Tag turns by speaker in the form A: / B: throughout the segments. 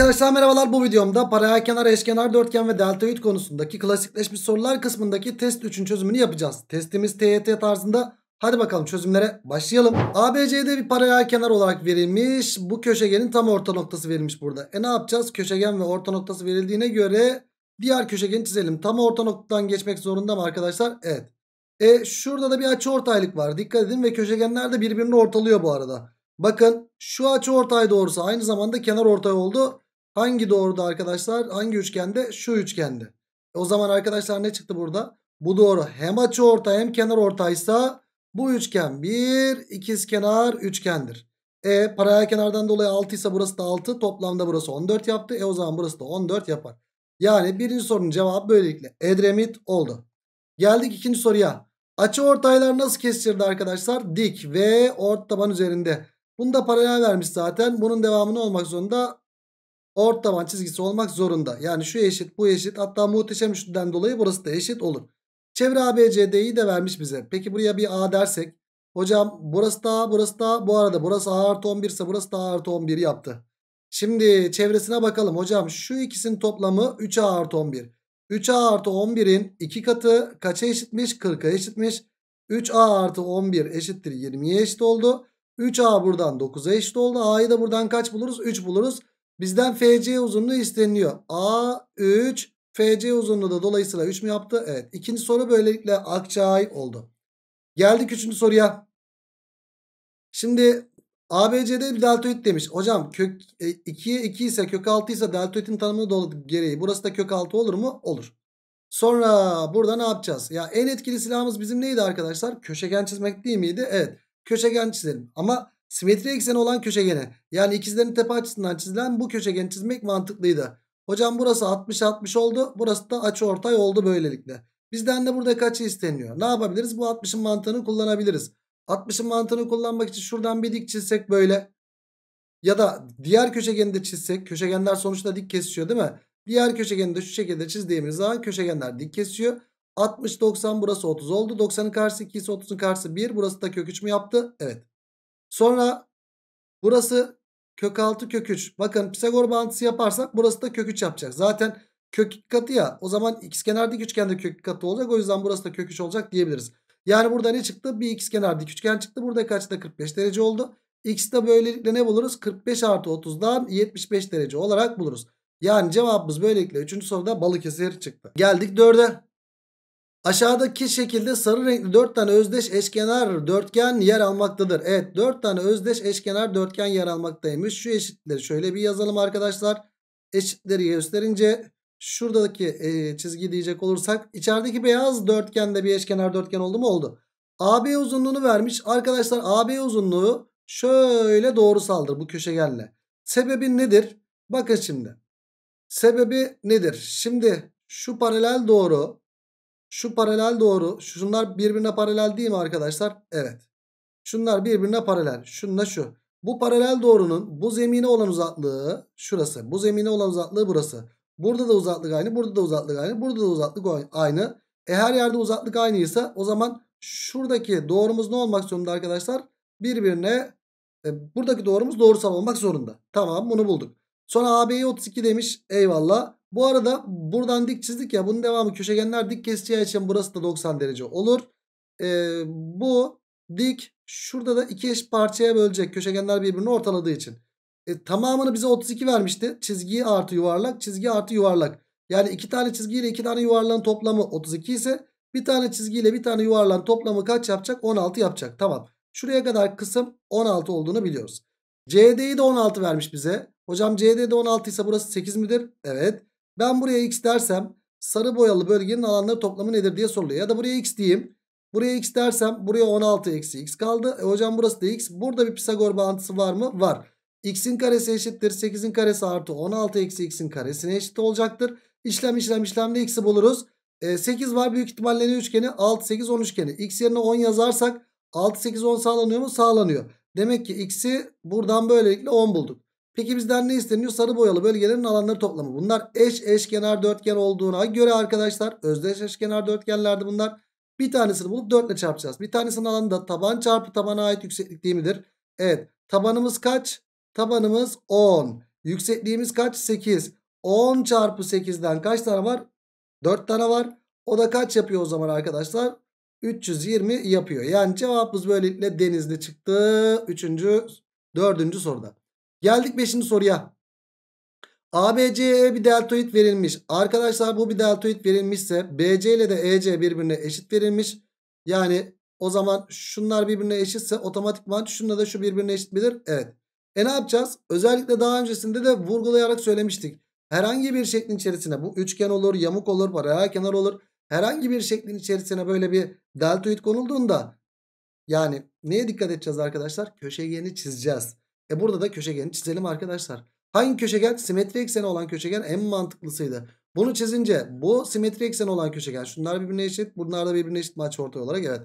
A: Arkadaşlar merhabalar bu videomda paralel kenar, eşkenar, dörtgen ve deltoid konusundaki klasikleşmiş sorular kısmındaki test 3'ün çözümünü yapacağız. Testimiz TYT tarzında. Hadi bakalım çözümlere başlayalım. ABC'de bir paralel kenar olarak verilmiş. Bu köşegenin tam orta noktası verilmiş burada. E ne yapacağız? Köşegen ve orta noktası verildiğine göre diğer köşegeni çizelim. Tam orta noktadan geçmek zorunda mı arkadaşlar? Evet. E şurada da bir açı ortaylık var. Dikkat edin ve köşegenler de birbirini ortalıyor bu arada. Bakın şu açı ortay doğrusu aynı zamanda kenar ortay oldu. Hangi doğruda arkadaşlar? Hangi üçgende? Şu üçgende. E o zaman arkadaşlar ne çıktı burada? Bu doğru hem açı orta hem kenar ortaysa bu üçgen bir ikizkenar üçgendir. E paralel kenardan dolayı 6 ise burası da 6. Toplamda burası 14 yaptı. E o zaman burası da 14 yapar. Yani birinci sorunun cevabı böylelikle Edremit oldu. Geldik ikinci soruya. Açı ortaylar nasıl kesişirdi arkadaşlar? Dik ve ort taban üzerinde. Bunu da paralel vermiş zaten. Bunun devamını olmak zorunda ort taban çizgisi olmak zorunda. Yani şu eşit bu eşit hatta muhteşem üçlüden dolayı burası da eşit olur. Çevre ABCD'yi de vermiş bize. Peki buraya bir A dersek. Hocam burası da A burası da bu arada burası A artı 11 ise burası da A artı 11 yaptı. Şimdi çevresine bakalım hocam şu ikisinin toplamı 3A artı 11. 3A artı 11'in 2 katı kaça eşitmiş? 40'a eşitmiş. 3A artı 11 eşittir 20'ye eşit oldu. 3A buradan 9'a eşit oldu. A'yı da buradan kaç buluruz? 3 buluruz. Bizden FC uzunluğu isteniyor, A 3 FC uzunluğu da dolayısıyla 3 mü yaptı? Evet. İkinci soru böylelikle Akçay oldu. Geldik üçüncü soruya. Şimdi ABC'de bir deltoid demiş. Hocam kök 2'ye e, 2 ise kök 6 ise deltoidin tanımını dolu gereği. Burası da kök 6 olur mu? Olur. Sonra burada ne yapacağız? Ya en etkili silahımız bizim neydi arkadaşlar? Köşegen çizmek değil miydi? Evet. Köşegen çizelim. Ama Simetri ekseni olan köşegeni yani ikizlerin tepe açısından çizilen bu köşegeni çizmek mantıklıydı. Hocam burası 60 60 oldu. Burası da açı ortay oldu böylelikle. Bizden de burada kaçı isteniyor. Ne yapabiliriz? Bu 60'ın mantığını kullanabiliriz. 60'ın mantığını kullanmak için şuradan bir dik çizsek böyle. Ya da diğer köşegeni de çizsek. Köşegenler sonuçta dik kesişiyor değil mi? Diğer köşegeni de şu şekilde çizdiğimiz zaman köşegenler dik kesiyor. 60 90 burası 30 oldu. 90'ın karşısı 2 ise 30'un karşısı 1. Burası da kök 3 mü yaptı? Evet. Sonra burası kök 6 kök 3. Bakın Pisagor bağıntısı yaparsak burası da kök 3 yapacak. Zaten kök katı ya o zaman ikizkenar dik üçgende kök katı olacak. O yüzden burası da kök 3 olacak diyebiliriz. Yani burada ne çıktı? Bir ikizkenar dik üçgen çıktı. Burada kaçta 45 derece oldu. X'i de böylelikle ne buluruz? 45 artı 30'dan 75 derece olarak buluruz. Yani cevabımız böylelikle 3. soruda balık Balıkesir çıktı. Geldik 4'e. Aşağıdaki şekilde sarı renkli 4 tane özdeş eşkenar dörtgen yer almaktadır. Evet 4 tane özdeş eşkenar dörtgen yer almaktaymış. Şu eşitleri şöyle bir yazalım arkadaşlar. Eşitleri gösterince şuradaki e, çizgi diyecek olursak içerideki beyaz dörtgende bir eşkenar dörtgen oldu mu oldu. AB uzunluğunu vermiş. Arkadaşlar AB uzunluğu şöyle doğrusaldır bu köşegenle. Sebebi nedir? Bakın şimdi. Sebebi nedir? Şimdi şu paralel doğru şu paralel doğru. Şunlar birbirine paralel değil mi arkadaşlar? Evet. Şunlar birbirine paralel. Şununla şu. Bu paralel doğrunun bu zemine olan uzaklığı şurası. Bu zemine olan uzaklığı burası. Burada da uzaklık aynı. Burada da uzaklık aynı. Burada da uzaklık aynı. E her yerde uzaklık aynıysa o zaman şuradaki doğrumuz ne olmak zorunda arkadaşlar? Birbirine e, buradaki doğrumuz doğrusal olmak zorunda. Tamam bunu bulduk. Sonra AB'yi 32 demiş. Eyvallah. Bu arada buradan dik çizdik ya bunun devamı köşegenler dik keseceği için burası da 90 derece olur. Ee, bu dik şurada da iki eş parçaya bölecek köşegenler birbirini ortaladığı için. E, tamamını bize 32 vermişti. Çizgi artı yuvarlak çizgi artı yuvarlak. Yani iki tane çizgiyle iki tane yuvarlağın toplamı 32 ise bir tane çizgiyle bir tane yuvarlağın toplamı kaç yapacak? 16 yapacak tamam. Şuraya kadar kısım 16 olduğunu biliyoruz. CD'yi de 16 vermiş bize. Hocam CD'de 16 ise burası 8 midir? Evet. Ben buraya x dersem sarı boyalı bölgenin alanları toplamı nedir diye soruluyor. Ya da buraya x diyeyim. Buraya x dersem buraya 16 eksi x kaldı. E hocam burası da x. Burada bir Pisagor bağıntısı var mı? Var. x'in karesi eşittir. 8'in karesi artı 16 eksi x'in karesine eşit olacaktır. İşlem işlem işlemde x'i buluruz. E, 8 var büyük ihtimalle ne üçgeni? 6 8 10 üçgeni. x yerine 10 yazarsak 6 8 10 sağlanıyor mu? Sağlanıyor. Demek ki x'i buradan böylelikle 10 bulduk. Peki bizden ne isteniyor? Sarı boyalı bölgelerin alanları toplamı. Bunlar eş eşkenar dörtgen olduğuna göre arkadaşlar özdeş eşkenar dörtgenlerdi bunlar. Bir tanesini bulup 4 ile çarpacağız. Bir tanesinin alanı da taban çarpı tabana ait yükseklik değil midir? Evet. Tabanımız kaç? Tabanımız 10. Yüksekliğimiz kaç? 8. 10 çarpı 8'den kaç tane var? 4 tane var. O da kaç yapıyor o zaman arkadaşlar? 320 yapıyor. Yani cevabımız böylelikle denizli çıktı. Üçüncü, dördüncü soruda. Geldik 5. soruya. ABC'ye bir deltoid verilmiş. Arkadaşlar bu bir deltoid verilmişse BC ile de EC birbirine eşit verilmiş. Yani o zaman şunlar birbirine eşitse otomatikman şununla da şu birbirine eşit bilir. Evet. E ne yapacağız? Özellikle daha öncesinde de vurgulayarak söylemiştik. Herhangi bir şeklin içerisine bu üçgen olur, yamuk olur, paralel kenar olur. Herhangi bir şeklin içerisine böyle bir deltoid konulduğunda yani neye dikkat edeceğiz arkadaşlar? Köşegeni çizeceğiz. E burada da köşegeni çizelim arkadaşlar. Hangi köşegen? Simetri ekseni olan köşegen en mantıklısıydı. Bunu çizince bu simetri ekseni olan köşegen. Şunlar birbirine eşit. Bunlar da birbirine eşit mi açıortay olarak? Evet.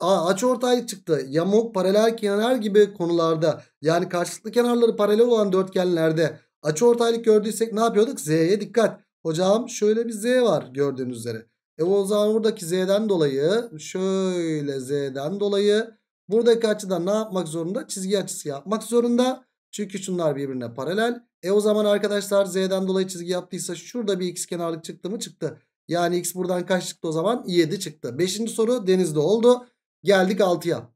A: A, açıortay çıktı. Yamuk, paralel kenar gibi konularda yani karşılıklı kenarları paralel olan dörtgenlerde açıortaylık gördüysek ne yapıyorduk? Z'ye dikkat. Hocam şöyle bir Z var gördüğünüz üzere. E o zaman buradaki Z'den dolayı şöyle Z'den dolayı Buradaki açıdan ne yapmak zorunda? Çizgi açısı yapmak zorunda. Çünkü şunlar birbirine paralel. E o zaman arkadaşlar z'den dolayı çizgi yaptıysa şurada bir x kenarlık çıktı mı çıktı. Yani x buradan kaç çıktı o zaman? 7 çıktı. Beşinci soru denizde oldu. Geldik 6'ya.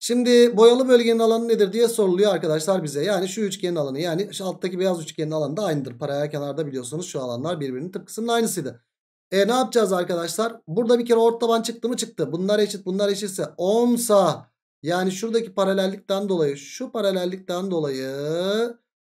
A: Şimdi boyalı bölgenin alanı nedir diye soruluyor arkadaşlar bize. Yani şu üçgenin alanı yani şu alttaki beyaz üçgenin alanı da aynıdır. Paralel kenarda biliyorsunuz şu alanlar birbirinin tıpkısının aynısıydı. E ne yapacağız arkadaşlar? Burada bir kere ort taban çıktı mı çıktı. Bunlar eşit bunlar eşitse 10 sağ. Yani şuradaki paralellikten dolayı şu paralellikten dolayı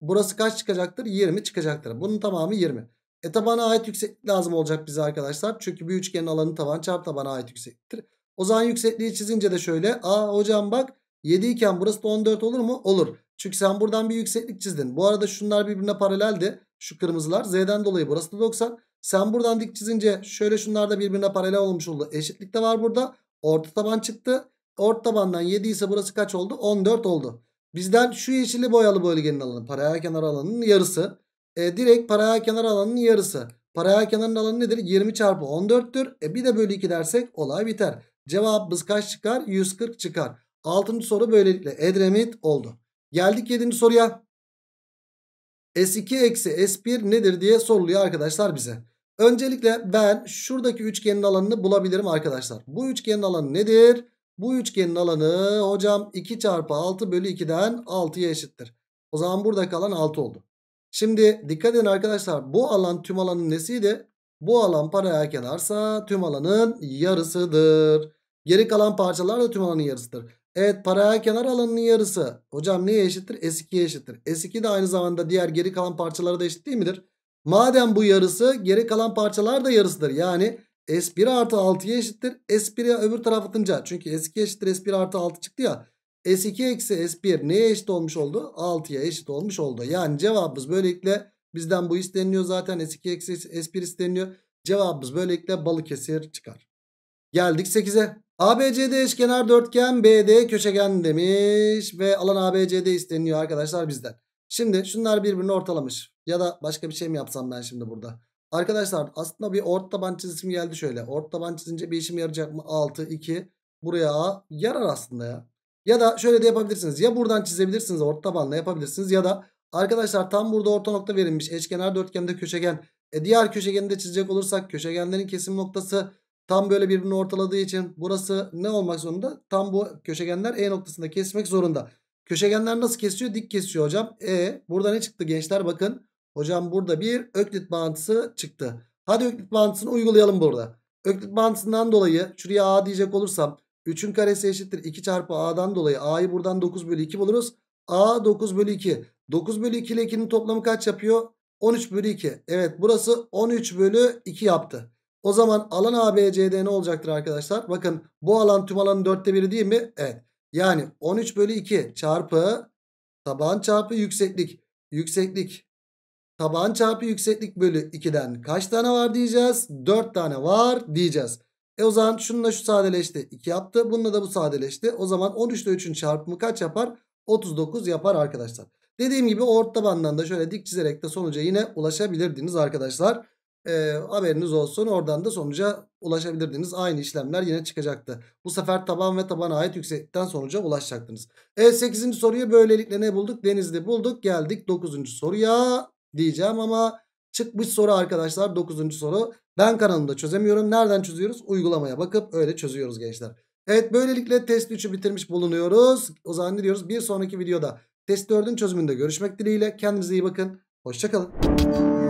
A: burası kaç çıkacaktır? 20 çıkacaktır. Bunun tamamı 20. E tabana ait yükseklik lazım olacak bize arkadaşlar. Çünkü bir üçgenin alanı taban çarp tabana ait yüksekliktir. O zaman yüksekliği çizince de şöyle. Aa hocam bak 7 iken burası da 14 olur mu? Olur. Çünkü sen buradan bir yükseklik çizdin. Bu arada şunlar birbirine paraleldi. Şu kırmızılar. Z'den dolayı burası da 90. Sen buradan dik çizince şöyle şunlar da birbirine paralel olmuş oldu. Eşitlik de var burada. Orta taban çıktı. Orta tabandan 7 ise burası kaç oldu? 14 oldu. Bizden şu yeşili boyalı bölgenin alanı paralel kenar alanının yarısı. E, direkt paralel kenar alanının yarısı. Paralel kenarın alanı nedir? 20 çarpı 14'tür. E, bir de bölü 2 dersek olay biter. Cevabımız kaç çıkar? 140 çıkar. 6. soru böylelikle Edremit oldu. Geldik 7. soruya. S2 eksi S1 nedir diye soruluyor arkadaşlar bize. Öncelikle ben şuradaki üçgenin alanını bulabilirim arkadaşlar. Bu üçgenin alanı nedir? Bu üçgenin alanı hocam 2 çarpı 6 bölü 2'den 6'ya eşittir. O zaman burada kalan 6 oldu. Şimdi dikkat edin arkadaşlar bu alan tüm alanın nesiydi? Bu alan paraya kenarsa tüm alanın yarısıdır. Geri kalan parçalar da tüm alanın yarısıdır. Evet paraya kenar alanının yarısı. Hocam neye eşittir? S2'ye eşittir. S2 de aynı zamanda diğer geri kalan parçalara da eşit değil midir? Madem bu yarısı geri kalan parçalar da yarısıdır. Yani S1 artı 6'ya eşittir. S1'e öbür taraf atınca. Çünkü S2 eşittir S1 artı 6 çıktı ya. S2 eksi S1 neye eşit olmuş oldu? 6'ya eşit olmuş oldu. Yani cevabımız böylelikle bizden bu isteniyor zaten. S2 eksi S1 isteniyor. Cevabımız böylelikle Balıkesir çıkar. Geldik 8'e. ABCD eşkenar dörtgen BD köşegen demiş ve alan ABCD isteniyor arkadaşlar bizden. Şimdi şunlar birbirini ortalamış. Ya da başka bir şey mi yapsam ben şimdi burada? Arkadaşlar aslında bir ort taban çizim geldi şöyle. Ort taban çizince bir işim yarayacak mı? 6, 2. Buraya A. Yarar aslında ya. Ya da şöyle de yapabilirsiniz. Ya buradan çizebilirsiniz. Ort tabanla yapabilirsiniz. Ya da arkadaşlar tam burada orta nokta verilmiş. Eşkenar dörtgende köşegen. E diğer köşegeni de çizecek olursak köşegenlerin kesim noktası tam böyle birbirini ortaladığı için burası ne olmak zorunda? Tam bu köşegenler E noktasında kesmek zorunda. Köşegenler nasıl kesiyor? Dik kesiyor hocam. E burada ne çıktı gençler? Bakın hocam burada bir öklit bağıntısı çıktı. Hadi öklit bağıntısını uygulayalım burada. Öklit bağıntısından dolayı şuraya a diyecek olursam 3'ün karesi eşittir 2 çarpı a'dan dolayı a'yı buradan 9 bölü 2 buluruz. a 9 bölü 2. 9 bölü 2 ile 2'nin toplamı kaç yapıyor? 13 bölü 2. Evet burası 13 bölü 2 yaptı. O zaman alan ABCD ne olacaktır arkadaşlar? Bakın bu alan tüm alanın dörtte biri değil mi? Evet. Yani 13 bölü 2 çarpı taban çarpı yükseklik. Yükseklik. Taban çarpı yükseklik bölü 2'den kaç tane var diyeceğiz? 4 tane var diyeceğiz. E o zaman şununla şu sadeleşti. 2 yaptı. Bununla da bu sadeleşti. O zaman 13 ile 3'ün çarpımı kaç yapar? 39 yapar arkadaşlar. Dediğim gibi ort tabandan da şöyle dik çizerek de sonuca yine ulaşabilirdiniz arkadaşlar e, haberiniz olsun. Oradan da sonuca ulaşabilirdiniz. Aynı işlemler yine çıkacaktı. Bu sefer taban ve tabana ait yükseklikten sonuca ulaşacaktınız. Evet 8. soruyu böylelikle ne bulduk? Denizli bulduk. Geldik 9. soruya diyeceğim ama çıkmış soru arkadaşlar 9. soru. Ben kanalımda çözemiyorum. Nereden çözüyoruz? Uygulamaya bakıp öyle çözüyoruz gençler. Evet böylelikle test 3'ü bitirmiş bulunuyoruz. O zaman ne diyoruz? Bir sonraki videoda test 4'ün çözümünde görüşmek dileğiyle. Kendinize iyi bakın. Hoşçakalın.